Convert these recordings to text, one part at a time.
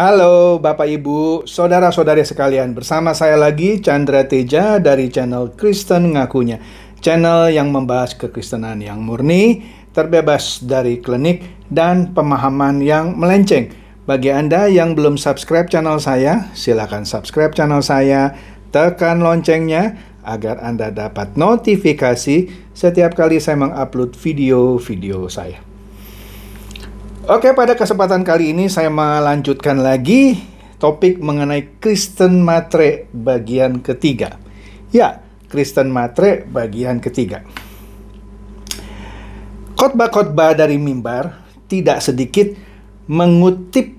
Halo Bapak Ibu, Saudara-saudari sekalian Bersama saya lagi Chandra Teja dari channel Kristen Ngakunya Channel yang membahas kekristenan yang murni Terbebas dari klinik dan pemahaman yang melenceng Bagi Anda yang belum subscribe channel saya Silahkan subscribe channel saya Tekan loncengnya agar Anda dapat notifikasi setiap kali saya mengupload video-video saya. Oke, pada kesempatan kali ini saya melanjutkan lagi topik mengenai Kristen Matre bagian ketiga. Ya, Kristen Matre bagian ketiga. Khotbah-khotbah dari mimbar tidak sedikit mengutip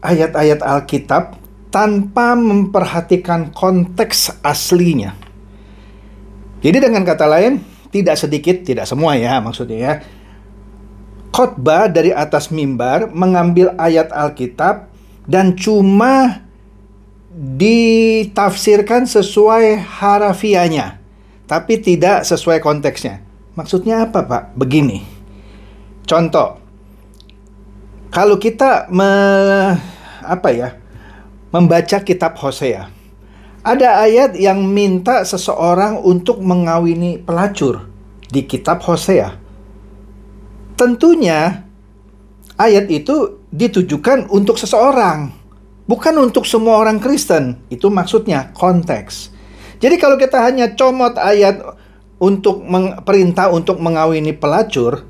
ayat-ayat Alkitab tanpa memperhatikan konteks aslinya. Jadi dengan kata lain, tidak sedikit, tidak semua ya maksudnya ya khotbah dari atas mimbar mengambil ayat Alkitab dan cuma ditafsirkan sesuai harafianya tapi tidak sesuai konteksnya. Maksudnya apa, Pak? Begini. Contoh. Kalau kita me, apa ya? membaca kitab Hosea. Ada ayat yang minta seseorang untuk mengawini pelacur di kitab Hosea tentunya ayat itu ditujukan untuk seseorang, bukan untuk semua orang Kristen. Itu maksudnya konteks. Jadi kalau kita hanya comot ayat untuk perintah untuk mengawini pelacur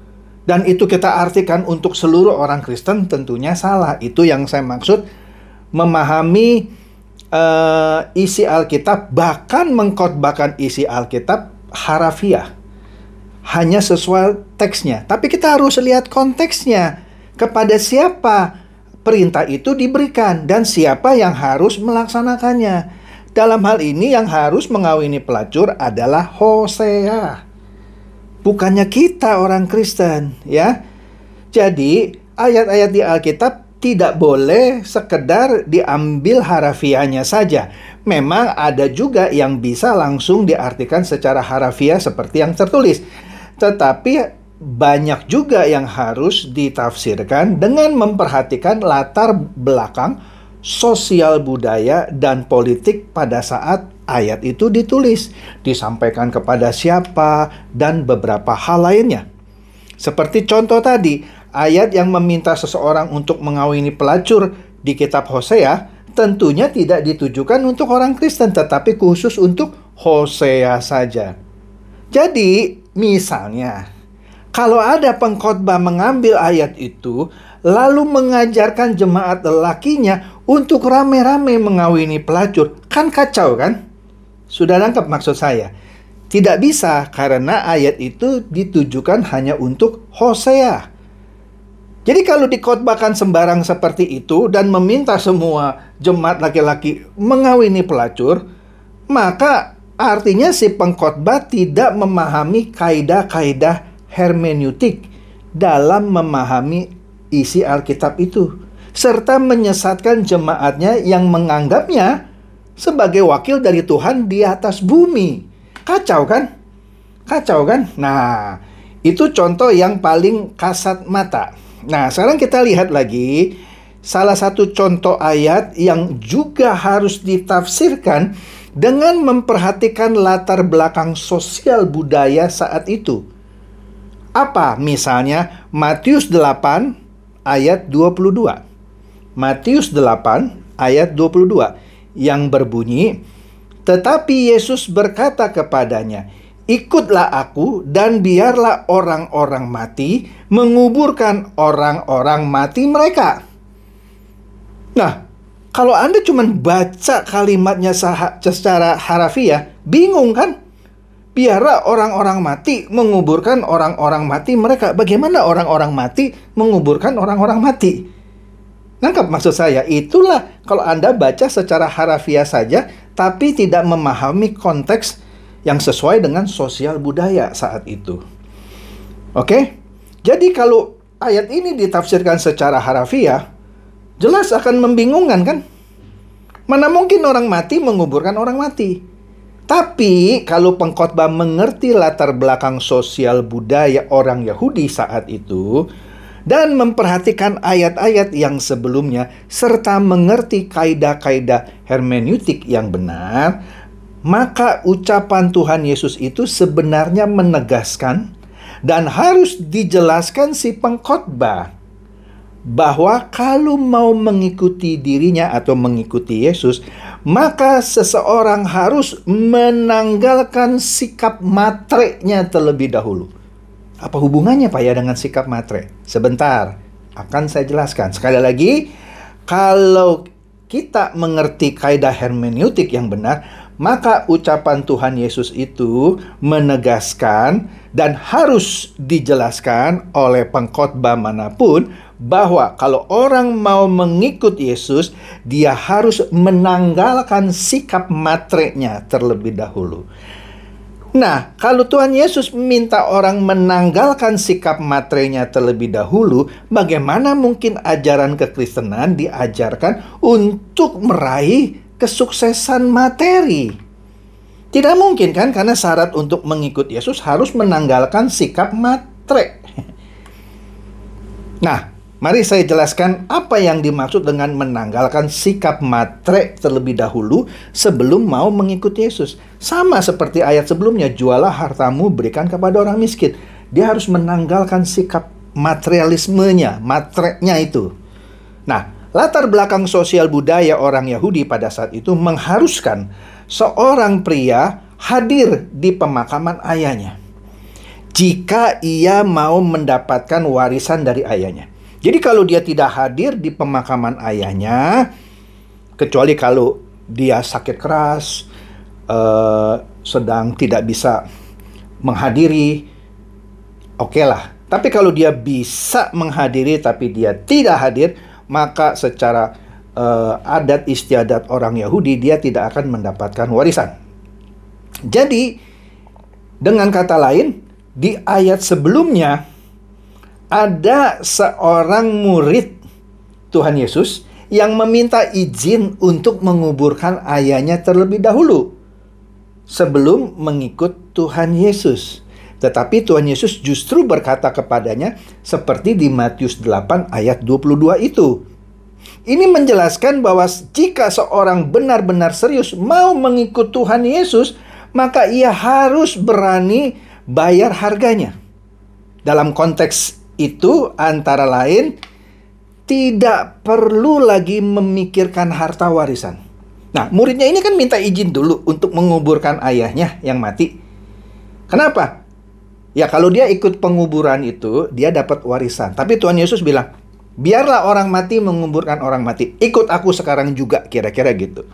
dan itu kita artikan untuk seluruh orang Kristen tentunya salah. Itu yang saya maksud memahami uh, isi Alkitab bahkan mengkotbahkan isi Alkitab harafiah hanya sesuai teksnya. Tapi kita harus lihat konteksnya. Kepada siapa perintah itu diberikan dan siapa yang harus melaksanakannya. Dalam hal ini yang harus mengawini pelacur adalah Hosea. Bukannya kita orang Kristen, ya. Jadi, ayat-ayat di Alkitab tidak boleh sekedar diambil harafianya saja. Memang ada juga yang bisa langsung diartikan secara harafiah seperti yang tertulis. Tetapi banyak juga yang harus ditafsirkan dengan memperhatikan latar belakang sosial budaya dan politik pada saat ayat itu ditulis, disampaikan kepada siapa, dan beberapa hal lainnya. Seperti contoh tadi, ayat yang meminta seseorang untuk mengawini pelacur di kitab Hosea tentunya tidak ditujukan untuk orang Kristen tetapi khusus untuk Hosea saja. Jadi, Misalnya, kalau ada pengkhotbah mengambil ayat itu lalu mengajarkan jemaat lelakinya untuk rame-rame mengawini pelacur, kan kacau kan? Sudah lengkap maksud saya? Tidak bisa karena ayat itu ditujukan hanya untuk Hosea. Jadi kalau dikhotbahkan sembarang seperti itu dan meminta semua jemaat laki-laki mengawini pelacur, maka Artinya si pengkhotbah tidak memahami kaidah-kaidah hermeneutik dalam memahami isi Alkitab itu serta menyesatkan jemaatnya yang menganggapnya sebagai wakil dari Tuhan di atas bumi. Kacau kan? Kacau kan? Nah, itu contoh yang paling kasat mata. Nah, sekarang kita lihat lagi salah satu contoh ayat yang juga harus ditafsirkan dengan memperhatikan latar belakang sosial budaya saat itu. Apa misalnya Matius 8 ayat 22. Matius 8 ayat 22 yang berbunyi, "Tetapi Yesus berkata kepadanya, Ikutlah aku dan biarlah orang-orang mati menguburkan orang-orang mati mereka." Nah, kalau Anda cuma baca kalimatnya secara harafiah, bingung kan? Biarlah orang-orang mati menguburkan orang-orang mati mereka. Bagaimana orang-orang mati menguburkan orang-orang mati? Nangkap maksud saya? Itulah kalau Anda baca secara harafiah saja, tapi tidak memahami konteks yang sesuai dengan sosial budaya saat itu. Oke? Okay? Jadi kalau ayat ini ditafsirkan secara harafiah, jelas akan membingungkan kan? Mana mungkin orang mati menguburkan orang mati? Tapi kalau pengkhotbah mengerti latar belakang sosial budaya orang Yahudi saat itu dan memperhatikan ayat-ayat yang sebelumnya serta mengerti kaidah-kaidah hermeneutik yang benar, maka ucapan Tuhan Yesus itu sebenarnya menegaskan dan harus dijelaskan si pengkhotbah bahwa kalau mau mengikuti dirinya atau mengikuti Yesus, maka seseorang harus menanggalkan sikap matrenya terlebih dahulu. Apa hubungannya Pak ya dengan sikap matre? Sebentar, akan saya jelaskan. Sekali lagi, kalau kita mengerti kaidah hermeneutik yang benar, maka ucapan Tuhan Yesus itu menegaskan dan harus dijelaskan oleh pengkhotbah manapun bahwa kalau orang mau mengikut Yesus, dia harus menanggalkan sikap matrenya terlebih dahulu. Nah, kalau Tuhan Yesus minta orang menanggalkan sikap matrenya terlebih dahulu, bagaimana mungkin ajaran kekristenan diajarkan untuk meraih kesuksesan materi? Tidak mungkin kan karena syarat untuk mengikut Yesus harus menanggalkan sikap matre. Nah, Mari saya jelaskan apa yang dimaksud dengan menanggalkan sikap matre terlebih dahulu sebelum mau mengikuti Yesus. Sama seperti ayat sebelumnya, jualah hartamu berikan kepada orang miskin. Dia harus menanggalkan sikap materialismenya, matreknya itu. Nah, latar belakang sosial budaya orang Yahudi pada saat itu mengharuskan seorang pria hadir di pemakaman ayahnya. Jika ia mau mendapatkan warisan dari ayahnya. Jadi kalau dia tidak hadir di pemakaman ayahnya, kecuali kalau dia sakit keras, eh, sedang tidak bisa menghadiri, oke okay lah. Tapi kalau dia bisa menghadiri tapi dia tidak hadir, maka secara eh, adat istiadat orang Yahudi dia tidak akan mendapatkan warisan. Jadi dengan kata lain, di ayat sebelumnya ada seorang murid Tuhan Yesus yang meminta izin untuk menguburkan ayahnya terlebih dahulu sebelum mengikut Tuhan Yesus. Tetapi Tuhan Yesus justru berkata kepadanya seperti di Matius 8 ayat 22 itu. Ini menjelaskan bahwa jika seorang benar-benar serius mau mengikut Tuhan Yesus, maka ia harus berani bayar harganya. Dalam konteks itu antara lain tidak perlu lagi memikirkan harta warisan. Nah, muridnya ini kan minta izin dulu untuk menguburkan ayahnya yang mati. Kenapa? Ya kalau dia ikut penguburan itu, dia dapat warisan. Tapi Tuhan Yesus bilang, biarlah orang mati menguburkan orang mati. Ikut aku sekarang juga, kira-kira gitu.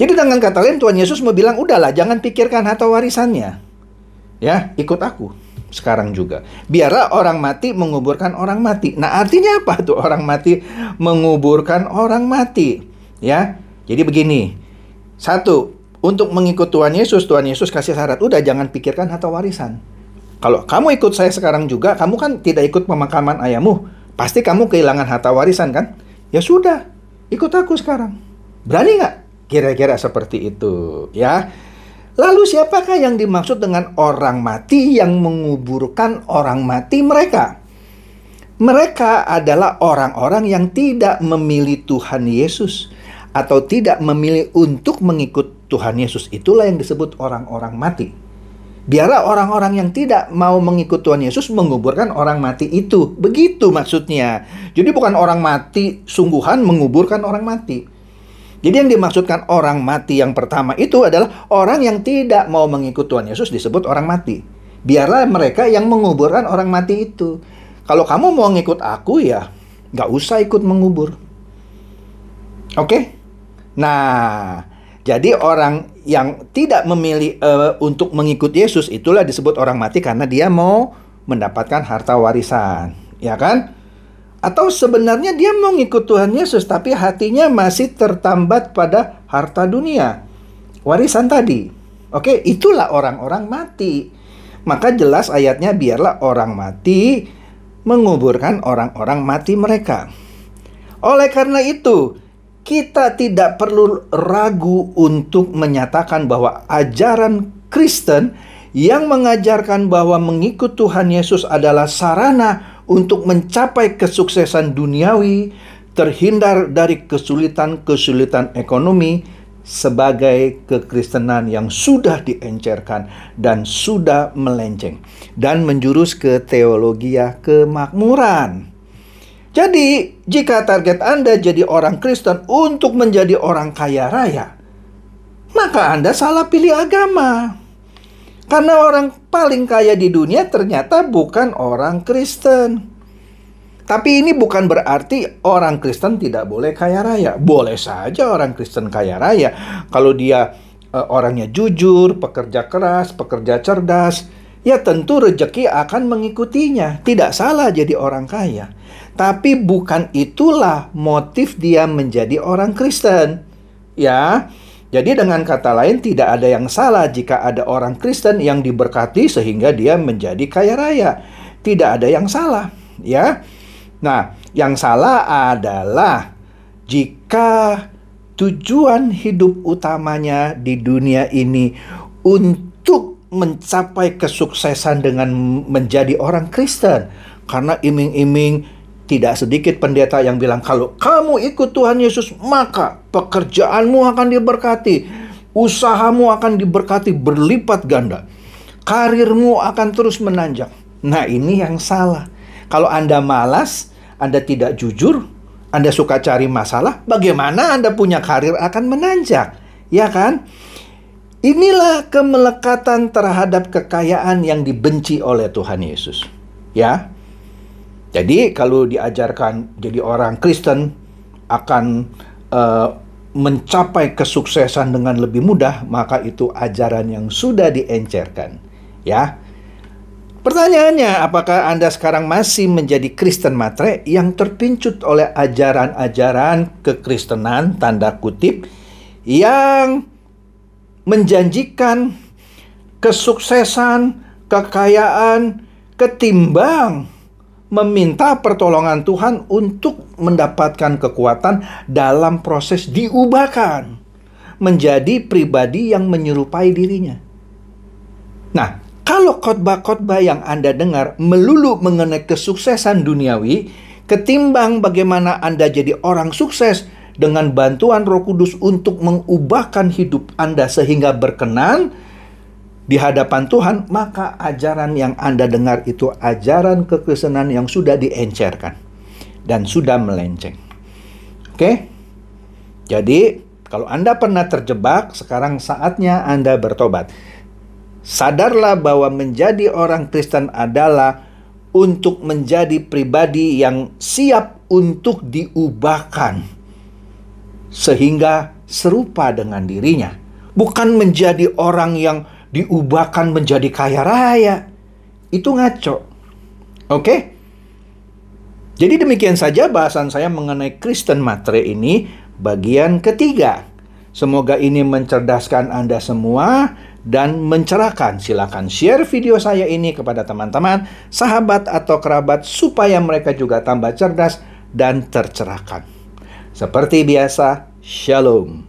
Jadi dengan kata lain Tuhan Yesus mau bilang, udahlah jangan pikirkan harta warisannya. Ya, ikut aku sekarang juga. Biarlah orang mati menguburkan orang mati. Nah, artinya apa tuh orang mati menguburkan orang mati? Ya. Jadi begini. Satu, untuk mengikut Tuhan Yesus, Tuhan Yesus kasih syarat, udah jangan pikirkan harta warisan. Kalau kamu ikut saya sekarang juga, kamu kan tidak ikut pemakaman ayahmu, pasti kamu kehilangan harta warisan kan? Ya sudah, ikut aku sekarang. Berani nggak? Kira-kira seperti itu, ya. Lalu siapakah yang dimaksud dengan orang mati yang menguburkan orang mati mereka? Mereka adalah orang-orang yang tidak memilih Tuhan Yesus atau tidak memilih untuk mengikut Tuhan Yesus. Itulah yang disebut orang-orang mati. Biarlah orang-orang yang tidak mau mengikut Tuhan Yesus menguburkan orang mati itu. Begitu maksudnya. Jadi bukan orang mati sungguhan menguburkan orang mati jadi yang dimaksudkan orang mati yang pertama itu adalah orang yang tidak mau mengikut Tuhan Yesus disebut orang mati. Biarlah mereka yang menguburkan orang mati itu. Kalau kamu mau ngikut aku ya nggak usah ikut mengubur. Oke? Okay? Nah, jadi orang yang tidak memilih uh, untuk mengikut Yesus itulah disebut orang mati karena dia mau mendapatkan harta warisan, ya kan? Atau sebenarnya dia mau ngikut Tuhan Yesus tapi hatinya masih tertambat pada harta dunia. Warisan tadi. Oke, itulah orang-orang mati. Maka jelas ayatnya biarlah orang mati menguburkan orang-orang mati mereka. Oleh karena itu, kita tidak perlu ragu untuk menyatakan bahwa ajaran Kristen yang mengajarkan bahwa mengikut Tuhan Yesus adalah sarana untuk mencapai kesuksesan duniawi, terhindar dari kesulitan-kesulitan ekonomi sebagai kekristenan yang sudah diencerkan dan sudah melenceng dan menjurus ke teologi ya, kemakmuran. Jadi, jika target Anda jadi orang Kristen untuk menjadi orang kaya raya, maka Anda salah pilih agama. Karena orang paling kaya di dunia ternyata bukan orang Kristen. Tapi ini bukan berarti orang Kristen tidak boleh kaya raya. Boleh saja orang Kristen kaya raya kalau dia e, orangnya jujur, pekerja keras, pekerja cerdas, ya tentu rejeki akan mengikutinya. Tidak salah jadi orang kaya. Tapi bukan itulah motif dia menjadi orang Kristen. Ya, jadi dengan kata lain tidak ada yang salah jika ada orang Kristen yang diberkati sehingga dia menjadi kaya raya. Tidak ada yang salah, ya. Nah, yang salah adalah jika tujuan hidup utamanya di dunia ini untuk mencapai kesuksesan dengan menjadi orang Kristen karena iming-iming tidak sedikit pendeta yang bilang, "Kalau kamu ikut Tuhan Yesus, maka pekerjaanmu akan diberkati, usahamu akan diberkati berlipat ganda, karirmu akan terus menanjak." Nah, ini yang salah. Kalau Anda malas, Anda tidak jujur, Anda suka cari masalah, bagaimana Anda punya karir akan menanjak? Ya kan? Inilah kemelekatan terhadap kekayaan yang dibenci oleh Tuhan Yesus. Ya, jadi kalau diajarkan jadi orang Kristen akan uh, mencapai kesuksesan dengan lebih mudah, maka itu ajaran yang sudah diencerkan, ya. Pertanyaannya, apakah Anda sekarang masih menjadi Kristen matre yang terpincut oleh ajaran-ajaran kekristenan tanda kutip yang menjanjikan kesuksesan, kekayaan ketimbang meminta pertolongan Tuhan untuk mendapatkan kekuatan dalam proses diubahkan menjadi pribadi yang menyerupai dirinya. Nah, kalau khotbah-khotbah yang Anda dengar melulu mengenai kesuksesan duniawi, ketimbang bagaimana Anda jadi orang sukses dengan bantuan Roh Kudus untuk mengubahkan hidup Anda sehingga berkenan di hadapan Tuhan, maka ajaran yang Anda dengar itu ajaran kekristenan yang sudah diencerkan dan sudah melenceng. Oke? Jadi, kalau Anda pernah terjebak, sekarang saatnya Anda bertobat. Sadarlah bahwa menjadi orang Kristen adalah untuk menjadi pribadi yang siap untuk diubahkan sehingga serupa dengan dirinya, bukan menjadi orang yang diubahkan menjadi kaya raya. Itu ngaco. Oke? Jadi demikian saja bahasan saya mengenai Kristen Matre ini bagian ketiga. Semoga ini mencerdaskan Anda semua dan mencerahkan. Silakan share video saya ini kepada teman-teman, sahabat atau kerabat supaya mereka juga tambah cerdas dan tercerahkan. Seperti biasa, Shalom.